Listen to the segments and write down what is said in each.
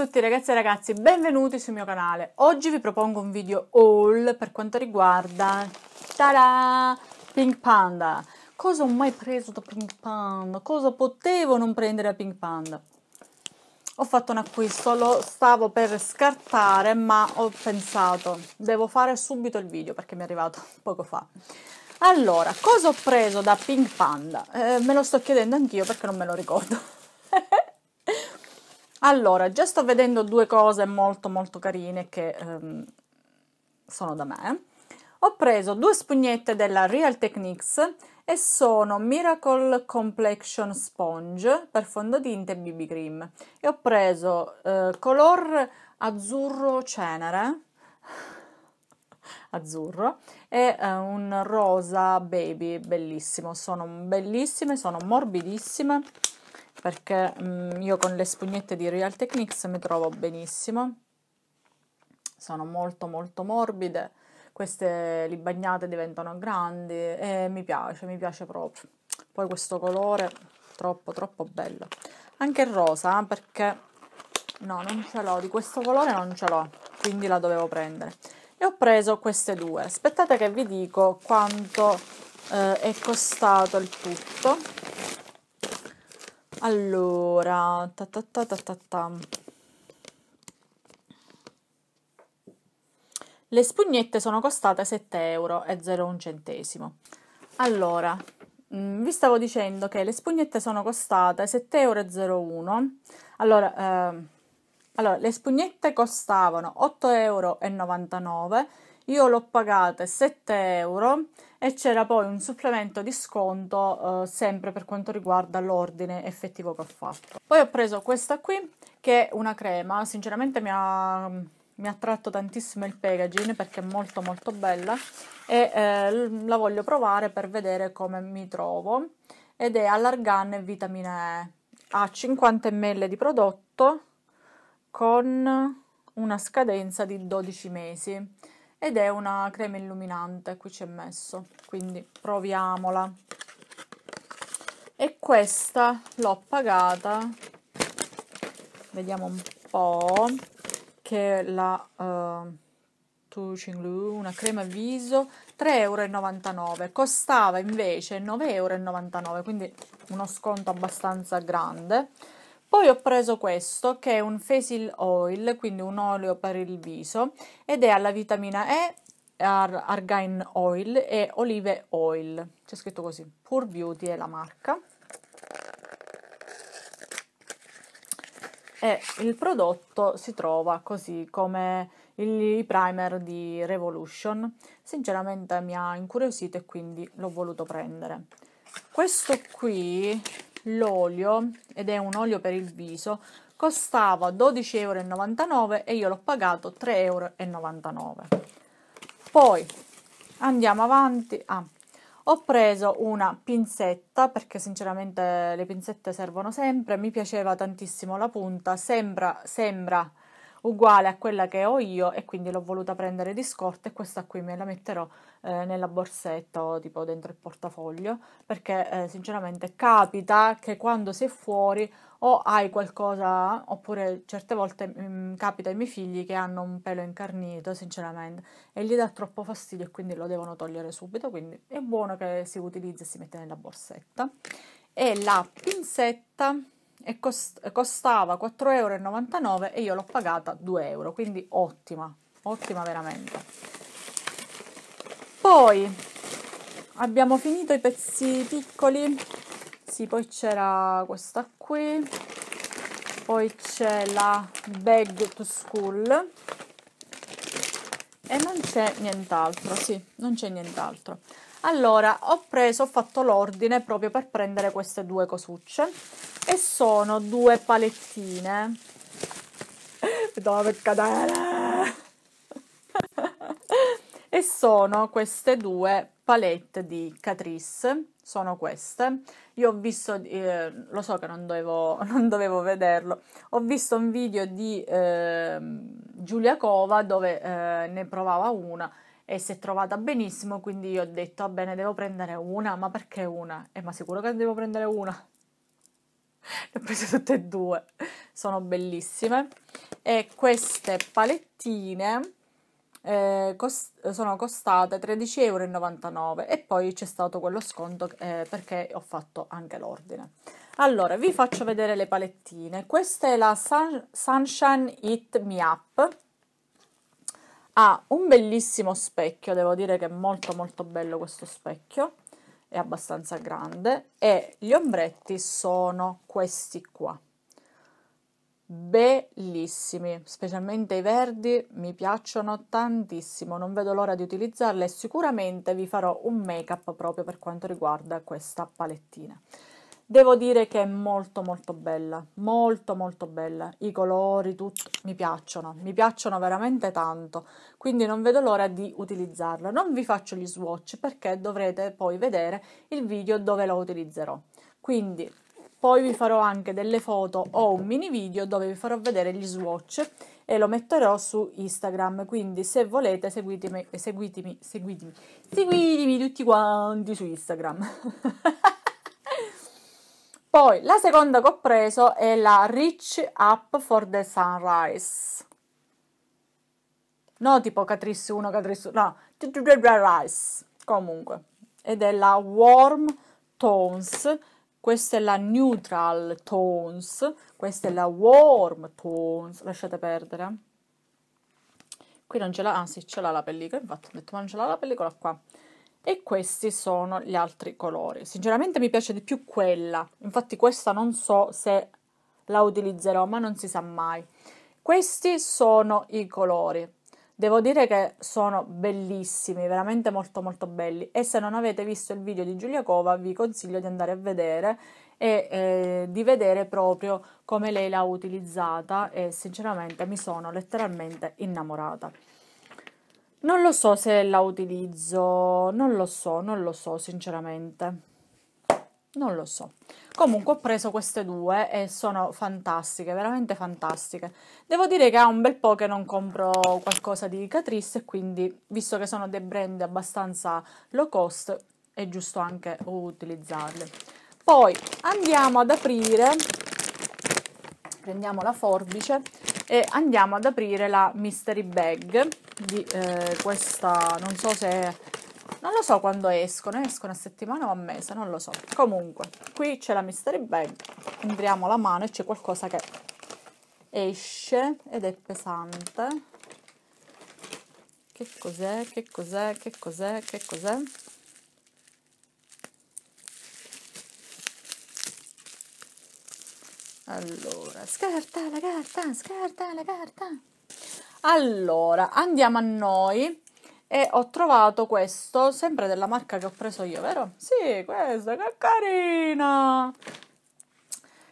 a tutti ragazzi e ragazzi, benvenuti sul mio canale. Oggi vi propongo un video haul per quanto riguarda tada, Pink Panda. Cosa ho mai preso da Pink Panda? Cosa potevo non prendere da Pink Panda? Ho fatto un acquisto, lo stavo per scartare ma ho pensato, devo fare subito il video perché mi è arrivato poco fa. Allora, cosa ho preso da Pink Panda? Eh, me lo sto chiedendo anch'io perché non me lo ricordo. Allora, già sto vedendo due cose molto molto carine che ehm, sono da me. Ho preso due spugnette della Real Techniques e sono Miracle Complexion Sponge per fondotinta e BB cream e ho preso eh, color azzurro cenere azzurro e eh, un rosa baby bellissimo sono bellissime sono morbidissime perché mh, mm, io con le spugnette di Real Techniques mi trovo benissimo sono molto molto morbide queste li bagnate diventano grandi e mi piace, mi piace proprio poi questo colore troppo troppo bello anche il rosa eh, perché no non ce l'ho, di questo colore non ce l'ho quindi la dovevo prendere e ho preso queste due aspettate che vi dico quanto eh, è costato il tutto allora, ta ta ta ta ta ta. Le spugnette sono costate 7,01 euro. Allora, mm, vi stavo dicendo che le spugnette sono costate 7,01 euro. Allora, eh, allora, le spugnette costavano 8,99 euro io l'ho pagata 7 euro e c'era poi un supplemento di sconto eh, sempre per quanto riguarda l'ordine effettivo che ho fatto. Poi ho preso questa qui che è una crema, sinceramente mi ha, mi ha tratto tantissimo il packaging perché è molto molto bella e eh, la voglio provare per vedere come mi trovo ed è allargan e vitamina E. Ha 50 ml di prodotto con una scadenza di 12 mesi ed è una crema illuminante, qui c'è messo, quindi proviamola. E questa l'ho pagata, vediamo un po', che è la uh, ehm, Tuchinglu, una crema viso, 3,99 euro, costava invece 9,99 euro, quindi uno sconto abbastanza grande poi ho preso questo che è un facial oil, quindi un olio per il viso ed è alla vitamina E, ar- argine oil e olive oil. C'è scritto così, Pure Beauty è la marca. E il prodotto si trova così come il primer di Revolution. Sinceramente mi ha incuriosito e quindi l'ho voluto prendere. Questo qui l'olio ed è un olio per il viso costava 12,99 euro e io l'ho pagato 3,99 euro poi andiamo avanti ah, ho preso una pinzetta perché sinceramente le pinzette servono sempre mi piaceva tantissimo la punta sembra sembra uguale a quella che ho io e quindi l'ho voluta prendere di scorta e questa qui me la metterò eh, nella borsetta o tipo dentro il portafoglio perché eh, sinceramente capita che quando sei fuori o hai qualcosa oppure certe volte mh, mm, capita ai miei figli che hanno un pelo incarnito sinceramente e gli dà troppo fastidio e quindi lo devono togliere subito quindi è buono che si utilizzi e si mette nella borsetta e la pinzetta e cost- costava 4,99 euro e io l'ho pagata 2 euro, quindi ottima, ottima veramente. Poi abbiamo finito i pezzi piccoli, sì poi c'era questa qui, poi c'è la bag to school e non c'è nient'altro, sì, non c'è nient'altro. Allora, ho preso, ho fatto l'ordine proprio per prendere queste due cosucce e sono due palettine dove cadere e sono queste due palette di Catrice sono queste io ho visto eh, lo so che non dovevo, non dovevo vederlo ho visto un video di eh, Giulia Cova dove eh, ne provava una e si è trovata benissimo quindi io ho detto va bene devo prendere una ma perché una? Eh, ma sicuro che devo prendere una le ho prese tutte e due, sono bellissime. E queste palettine eh, cost- sono costate 13,99 euro e poi c'è stato quello sconto eh, perché ho fatto anche l'ordine. Allora, vi faccio vedere le palettine. Questa è la Sun- Sunshine It Me Up. Ha un bellissimo specchio, devo dire che è molto molto bello questo specchio è abbastanza grande e gli ombretti sono questi qua bellissimi specialmente i verdi mi piacciono tantissimo non vedo l'ora di utilizzarli e sicuramente vi farò un make up proprio per quanto riguarda questa palettina Devo dire che è molto molto bella, molto molto bella. I colori, tutto, mi piacciono, mi piacciono veramente tanto. Quindi non vedo l'ora di utilizzarla. Non vi faccio gli swatch perché dovrete poi vedere il video dove la utilizzerò. Quindi poi vi farò anche delle foto o un mini video dove vi farò vedere gli swatch e lo metterò su Instagram. Quindi se volete seguitemi, seguitemi, seguitemi, seguitemi tutti quanti su Instagram. Poi la seconda che ho preso è la Rich Up for the Sunrise. No, tipo Catrice 1, Catrice 2, no, Rice. Comunque, ed è la Warm Tones. Questa è la Neutral Tones. Questa è la Warm Tones. Lasciate perdere. Qui non ce l'ha, anzi, ce l'ha la pellicola. Infatti, ho detto, ma non ce l'ha la pellicola qua e questi sono gli altri colori. Sinceramente mi piace di più quella, infatti questa non so se la utilizzerò, ma non si sa mai. Questi sono i colori. Devo dire che sono bellissimi, veramente molto molto belli e se non avete visto il video di Giulia Cova vi consiglio di andare a vedere e eh, di vedere proprio come lei l'ha utilizzata e sinceramente mi sono letteralmente innamorata. Non lo so se la utilizzo, non lo so, non lo so sinceramente. Non lo so. Comunque ho preso queste due e sono fantastiche, veramente fantastiche. Devo dire che è un bel po' che non compro qualcosa di Catrice, quindi visto che sono dei brand abbastanza low cost, è giusto anche utilizzarle. Poi andiamo ad aprire, prendiamo la forbice e andiamo ad aprire la mystery bag di eh, questa, non so se... Non lo so quando escono, escono a settimana o a mese, non lo so. Comunque, qui c'è la mystery bag, andiamo la mano e c'è qualcosa che esce ed è pesante. Che cos'è? Che cos'è? Che cos'è? Che cos'è? Allora, scarta la carta, scarta la carta. Allora, andiamo a noi e ho trovato questo, sempre della marca che ho preso io, vero? Sì, questo, che carina!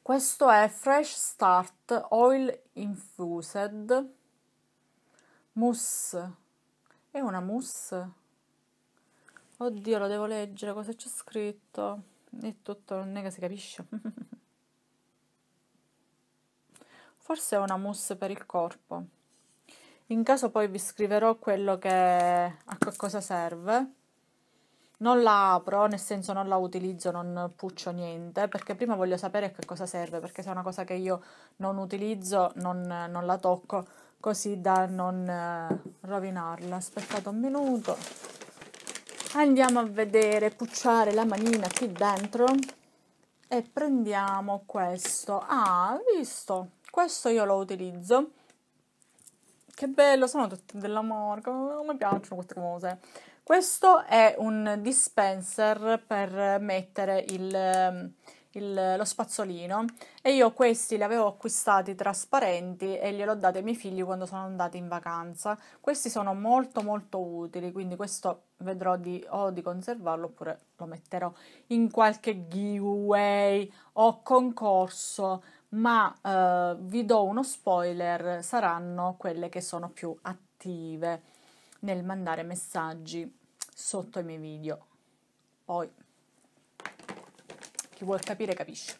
Questo è Fresh Start Oil Infused Mousse. È una mousse? Oddio, lo devo leggere, cosa c'è scritto? È tutto, non è che si capisce. Forse è una mousse per il corpo. In caso poi vi scriverò quello che a che cosa serve. Non la apro, nel senso non la utilizzo, non puccio niente, perché prima voglio sapere a che cosa serve, perché se è una cosa che io non utilizzo non, non la tocco, così da non eh, rovinarla. Aspettate un minuto. Andiamo a vedere, pucciare la manina qui dentro e prendiamo questo. Ah, visto! Questo io lo utilizzo. Che bello, sono tutti della marca, oh, mi piacciono queste cose. Questo è un dispenser per mettere il, ehm, il, lo spazzolino e io questi li avevo acquistati trasparenti e gliel'ho dati ai miei figli quando sono andati in vacanza. Questi sono molto molto utili, quindi questo vedrò di, o di conservarlo oppure lo metterò in qualche giveaway o concorso ma eh, vi do uno spoiler, saranno quelle che sono più attive nel mandare messaggi sotto i miei video. Poi chi vuol capire capisce.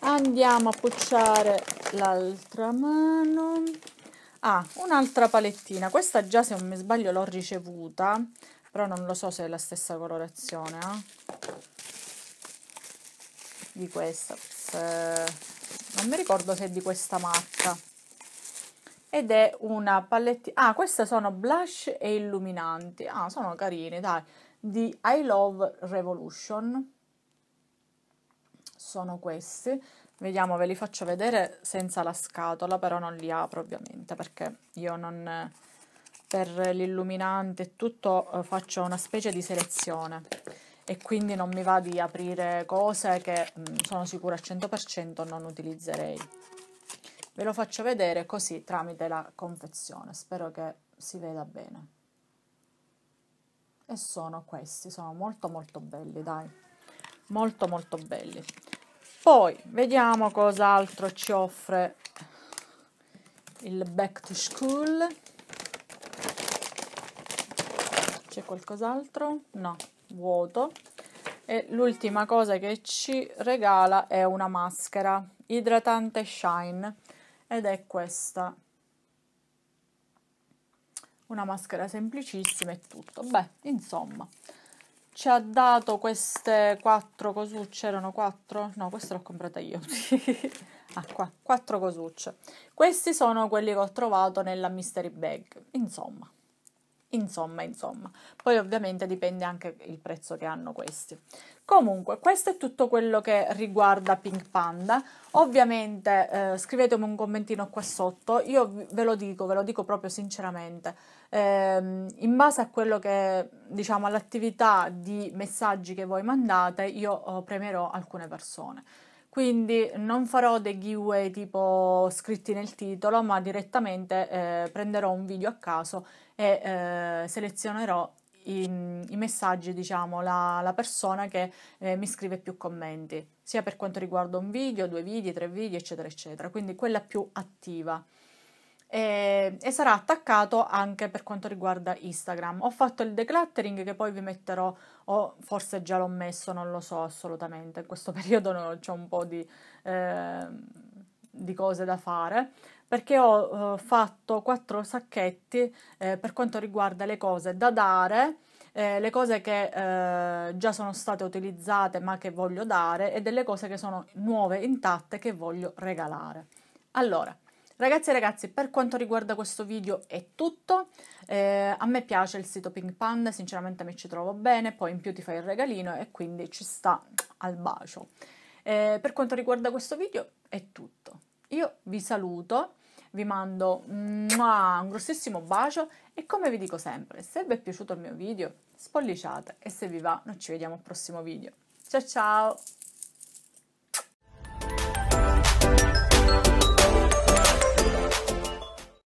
Andiamo a pucciare l'altra mano. Ah, un'altra palettina. Questa già se non mi sbaglio l'ho ricevuta, però non lo so se è la stessa colorazione eh? di questa. Se non mi ricordo se è di questa marca ed è una palettina ah queste sono blush e illuminanti ah sono carine dai di I Love Revolution sono questi vediamo ve li faccio vedere senza la scatola però non li apro ovviamente perché io non per l'illuminante e tutto eh, faccio una specie di selezione e quindi non mi va di aprire cose che mh, mm, sono sicura al 100% non utilizzerei. Ve lo faccio vedere così tramite la confezione, spero che si veda bene. E sono questi, sono molto molto belli, dai. Molto molto belli. Poi vediamo cos'altro ci offre il back to school. C'è qualcos'altro? No vuoto e l'ultima cosa che ci regala è una maschera idratante shine ed è questa una maschera semplicissima e tutto beh insomma ci ha dato queste quattro cosucce erano quattro no queste l'ho comprata io ah quattro cosucce questi sono quelli che ho trovato nella mystery bag insomma Insomma, insomma, poi ovviamente dipende anche il prezzo che hanno questi. Comunque, questo è tutto quello che riguarda Pink Panda. Ovviamente eh, scrivetemi un commentino qua sotto, io ve lo dico, ve lo dico proprio sinceramente. Eh, in base a quello che, diciamo, all'attività di messaggi che voi mandate, io eh, alcune persone. Quindi non farò dei giveaway tipo scritti nel titolo, ma direttamente eh, prenderò un video a caso e eh, selezionerò i, i, messaggi, diciamo, la, la persona che eh, mi scrive più commenti, sia per quanto riguarda un video, due video, tre video, eccetera, eccetera. Quindi quella più attiva e, e, sarà attaccato anche per quanto riguarda Instagram. Ho fatto il decluttering che poi vi metterò, o forse già l'ho messo, non lo so assolutamente, in questo periodo no, ho un po' di, eh, di, cose da fare, perché ho eh, fatto quattro sacchetti eh, per quanto riguarda le cose da dare, eh, le cose che eh, già sono state utilizzate ma che voglio dare e delle cose che sono nuove, intatte, che voglio regalare. Allora, Ragazzi e ragazzi, per quanto riguarda questo video è tutto, eh, a me piace il sito Pink Panda, sinceramente mi ci trovo bene, poi in più ti fai il regalino e quindi ci sta al bacio. Eh, per quanto riguarda questo video è tutto, io vi saluto, vi mando un grossissimo bacio e come vi dico sempre, se vi è piaciuto il mio video spolliciate e se vi va noi ci vediamo al prossimo video. Ciao ciao!